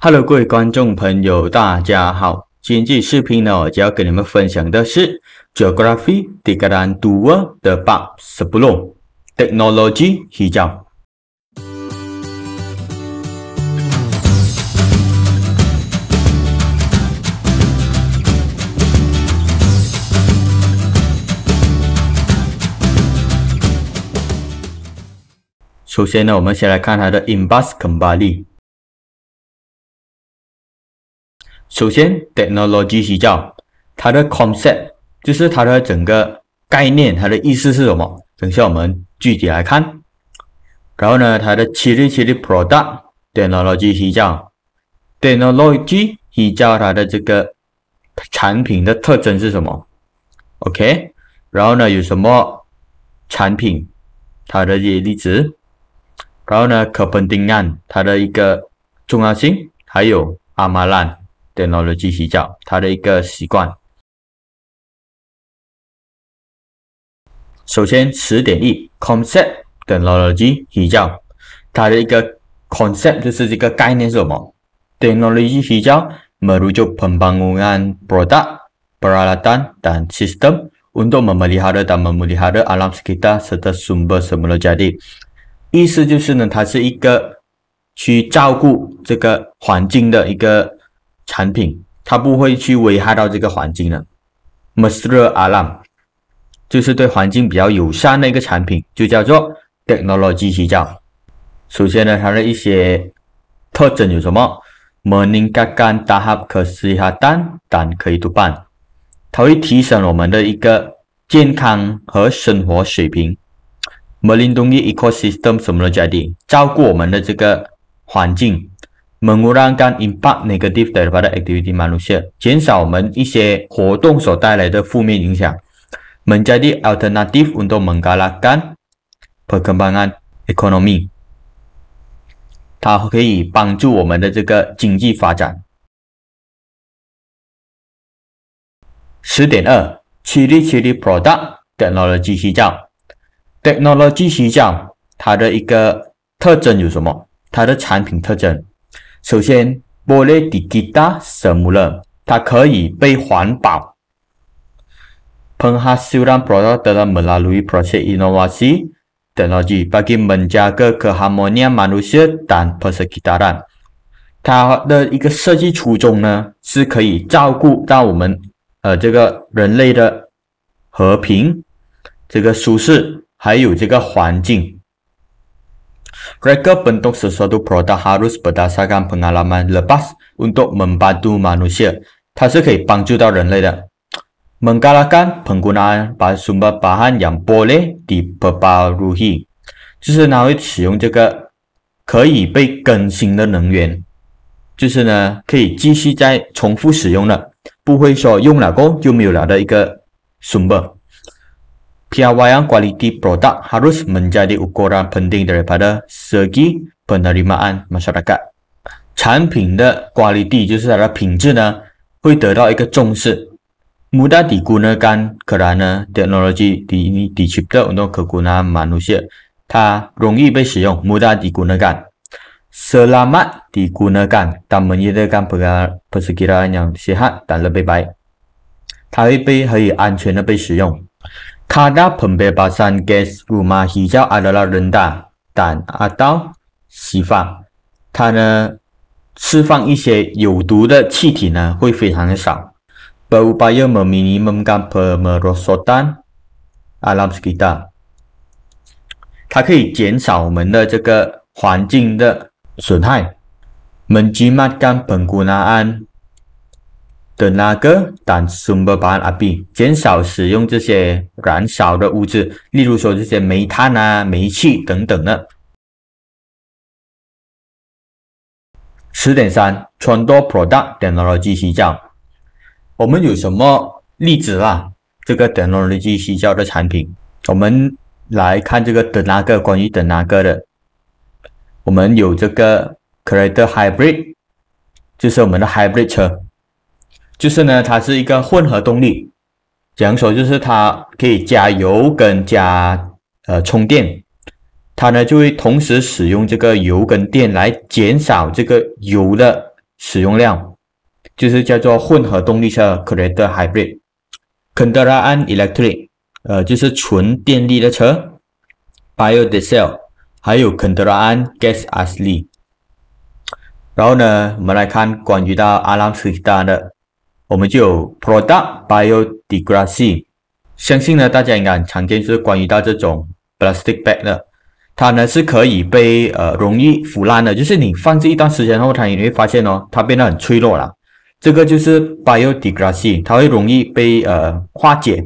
Hello，各位观众朋友，大家好！今天这视频呢，我就要给你们分享的是 Geography 的个 e 度的八十六 Technology a 教。首先呢，我们先来看它的 Inbus c e m b a l i 首先，technology 聚叫它的 concept 就是它的整个概念，它的意思是什么？等下我们具体来看。然后呢，它的七具七的 product，technology 聚叫 t e c h n o l o g y 聚叫它的这个产品的特征是什么？OK，然后呢，有什么产品？它的例子。然后呢，可判定案它的一个重要性，还有阿玛兰。t e c h n o l 洗脚，它的一个习惯。首先，词典一 concept t e c h n o 洗脚，它的一个 concept 就是这个概念是什么 t e c h n o m o r u j 脚，不 pembangunan produk, peralatan dan sistem untuk memelihara dan memulihara alam sekitar serta sumber semula jadi。意思就是呢，它是一个去照顾这个环境的一个。产品它不会去危害到这个环境的 m a s r u r Alam 就是对环境比较友善的一个产品，就叫做 Technology。首先呢，它的一些特征有什么？Meningkatkan tahap kesehatan，可以督办，它会提升我们的一个健康和生活水平。m e n i n g g a ecosystem，什么都在的，照顾我们的这个环境。mengurangkan impact negative 带 i 的 activity d n 慢路线，减少门一些活动所带来的负面影响。门在的 alternative，d untuk n g 运动门卡拉干，发展 economy，它可以帮助我们的这个经济发展。十点二，chili chili product technology 制造，technology 制造它的一个特征有什么？它的产品特征。首先，boleh d i g i t a semula，它可以被环保。penghasilan produk d e l a m melalui proses inovasi teknologi, b a g a i m a n j a n a keharmonian manusia dan persekitaran。它的一个设计初衷呢，是可以照顾到我们，呃，这个人类的和平、这个舒适，还有这个环境。Mereka bentuk sesuatu produk harus berdasarkan pengalaman lepas untuk membantu manusia. Tasuke bangju dao ren lei de. Menggalakkan penggunaan bahan sumber bahan yang boleh diperbaruhi. Jadi, nawi xiong zhege ke yi bei gengxin de neng yuan. Jadi, ne, ke yi jixi zai chongfu xiong le. Bu hui shuo yong le gong, jiu miu le de yi ge sumber piawaian kualiti produk harus menjadi ukuran penting daripada segi penerimaan masyarakat. 产品的 quality 就是它的品质呢，会得到一个重视。mudah digunakan kerana teknologi di ini dicipta untuk kegunaan manusia. Ta rongi be siyong mudah digunakan. Selamat digunakan dan menyediakan persekiraan yang sihat dan lebih baik. Ta hui be hui ancuan be siyong. Karena pembebasan gas rumah hijau adalah rendah dan atau sifat, karena 释放一些有毒的气体呢，会非常的少。Berupaya meminimumkan pemerosotan alam sekitar，它可以减少我们的这个环境的损害。Menjimatkan penggunaan 的哪个？但顺便阿比减少使用这些燃烧的物质，例如说这些煤炭啊、煤气等等的。十点三，穿多 product 的农技西教。我们有什么例子啊？这个农技西教的产品，我们来看这个的那个关于的那个的。我们有这个 create hybrid，就是我们的 hybrid 车。就是呢，它是一个混合动力，讲说就是它可以加油跟加呃充电，它呢就会同时使用这个油跟电来减少这个油的使用量，就是叫做混合动力车 c o r d e t Hybrid、肯德拉安 Electric，呃就是纯电力的车，Bio Diesel，还有肯德拉安 Gas Asli，然后呢，我们来看关于到阿拉斯加的。我们就有 product b i o d e g r a d a c 相信呢，大家应该常见是关于到这种 plastic bag 呢，它呢是可以被呃容易腐烂的，就是你放置一段时间后，它你会发现哦，它变得很脆弱了。这个就是 b i o d e g r a d a c 它会容易被呃化解，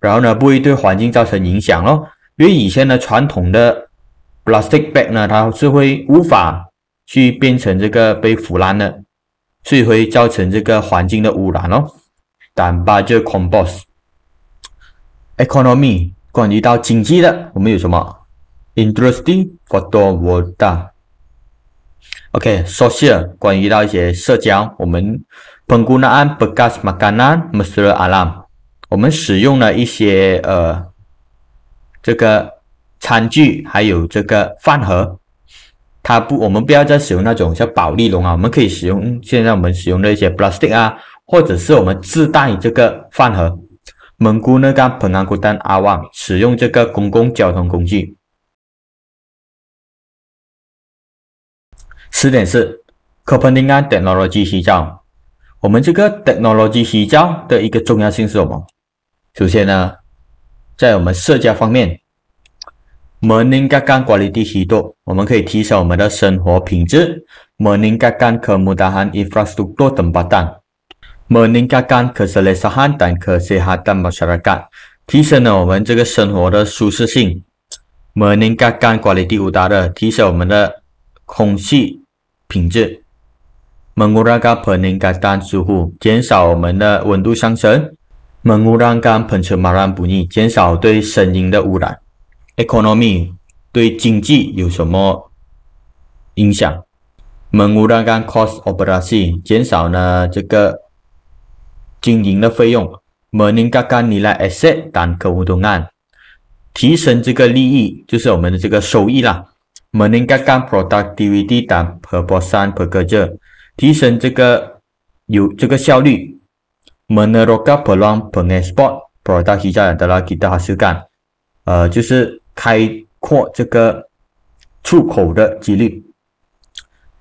然后呢不会对环境造成影响哦。因为以前呢传统的 plastic bag 呢，它是会无法去变成这个被腐烂的。所以会造成这个环境的污染哦。第八组 combos，economy 关于到经济的，我们有什么 i n t e r e s t i n g h o t o r w a t e r OK，social 关于到一些社交，我们 penggunaan bekas makanan misteri a l a m 我们使用了一些呃，这个餐具，还有这个饭盒。它不，我们不要再使用那种像宝丽龙啊，我们可以使用现在我们使用的一些 plastic 啊，或者是我们自带这个饭盒。蒙古呢跟彭安古丹阿旺使用这个公共交通工具。十点四，Technology 洗澡。我们这个 technology 洗澡的一个重要性是什么？首先呢，在我们社交方面。Morning l i t 干 hidup，我们可以提升我们的生活品质。Morning 门应该干科目大含基 a n dan k e s e 干 a t a n masyarakat，提升了我们这个生活的舒适性。Meningkatkan 门应该干管理第五大的提升我们的空气品质。Mengurangkan peningkatan suhu，减少我们的温度上升。Mengurangkan pencemaran b u n 不腻，减少对声音的污染。Economy 对经济有什么影响？Money 刚 n cost o p e r a s i 减少呢，这个经营的费用。Money 刚刚你来 asset 当客户都按提升这个利益，就是我们的这个收益啦。Money g a 刚 productivity 当 production pergera 提升这个有这个效率。m o n e r o k a peluang p e n g e s p o r t product kita y a n kita h a s u s k a n 呃，就是。开阔这个出口的几率。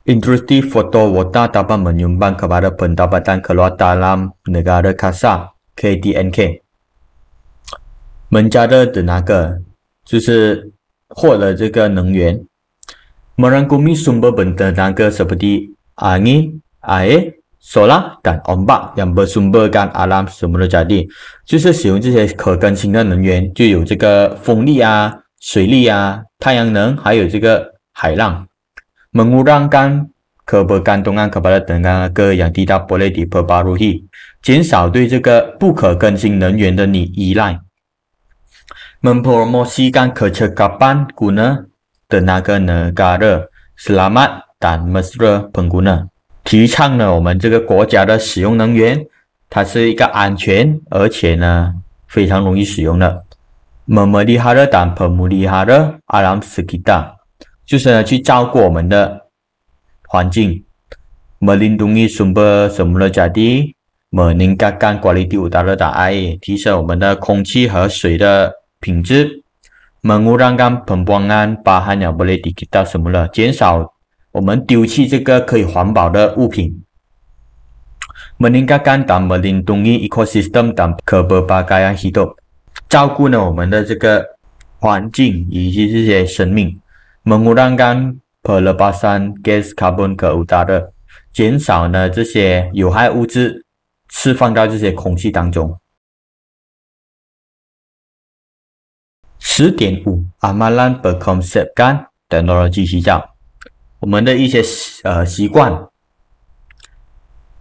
Industri foto wata dapat menyumbang kepada pendapatan keluar dalam negara kasa KDNK. Menjadi tenaga, 就是获得这个能源 merangkumi sumber bertenaga seperti angin, air, solar dan ombak yang bersumberkan alam semula jadi jadi, 就是使用这些可更新的能源就有这个风力啊水利啊，太阳能，还有这个海浪。蒙古让干可不干东岸可巴的等啊各降地到波雷迪波巴鲁地，减少对这个不可更新能源的你依赖。孟波莫西干可车嘎班古呢的那个呢嘎热斯拉曼丹莫斯勒彭古呢，提倡呢我们这个国家的使用能源，它是一个安全，而且呢非常容易使用的。memelihara dan pemulihara alam sekitar, sekitar，就是呢去照顾我们的环境，melindungi sumber semula jadi, meningkatkan kualiti udara dan air, air，提升我们的空气和水的品质；mengurangkan pembuangan bahan yang boleh dikita semula，减少我们丢弃这个可以环保的物品；meningkatkan dan melindungi ekosistem dan keberbagaian hidup。照顾呢我们的这个环境以及这些生命，孟乌丹干，坡拉巴山，gas carbon 的减少呢这些有害物质释放到这些空气当中。十点五，阿玛兰 b e r c o n s e p t 干，等到了继续讲我们的一些呃习惯，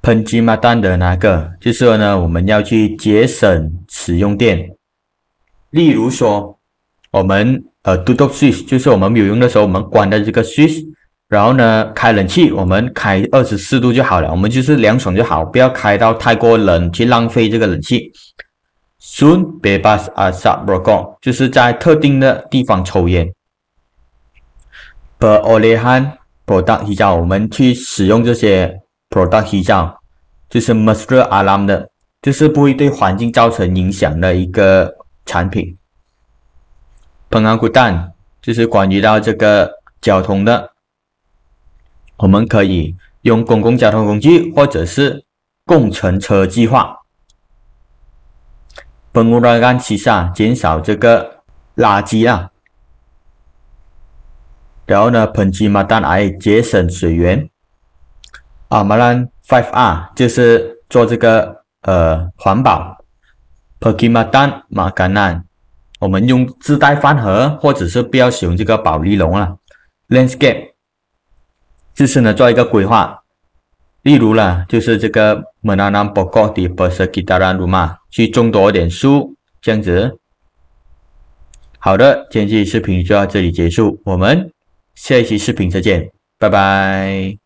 喷鸡妈蛋的那个，就说呢我们要去节省使用电。例如说，我们呃，do d o t switch，就是我们没有用的时候，我们关掉这个 switch。然后呢，开冷气，我们开二十四度就好了，我们就是凉爽就好，不要开到太过冷，去浪费这个冷气。s o o n be b a s a s a b p rock on，就是在特定的地方抽烟。b e r o l e hand product，依照我们去使用这些 product a 照，就是 master alarm 的，就是不会对环境造成影响的一个。产品，盆安固氮就是关于到这个交通的，我们可以用公共交通工具或者是共乘车计划。本物拉干七三减少这个垃圾啊，然后呢，喷漆马氮还节省水源。啊，马兰 five R 就是做这个呃环保。Pergimatan 和鸡 a 马 a n 我们用自带饭盒，或者是不要使用这个保利龙了。Landscape，这是呢做一个规划。例如呢，就是这个门兰兰伯国的白色 n 蛋 u 路嘛，去争夺点树，这样子。好的，今天这期视频就到这里结束，我们下一期视频再见，拜拜。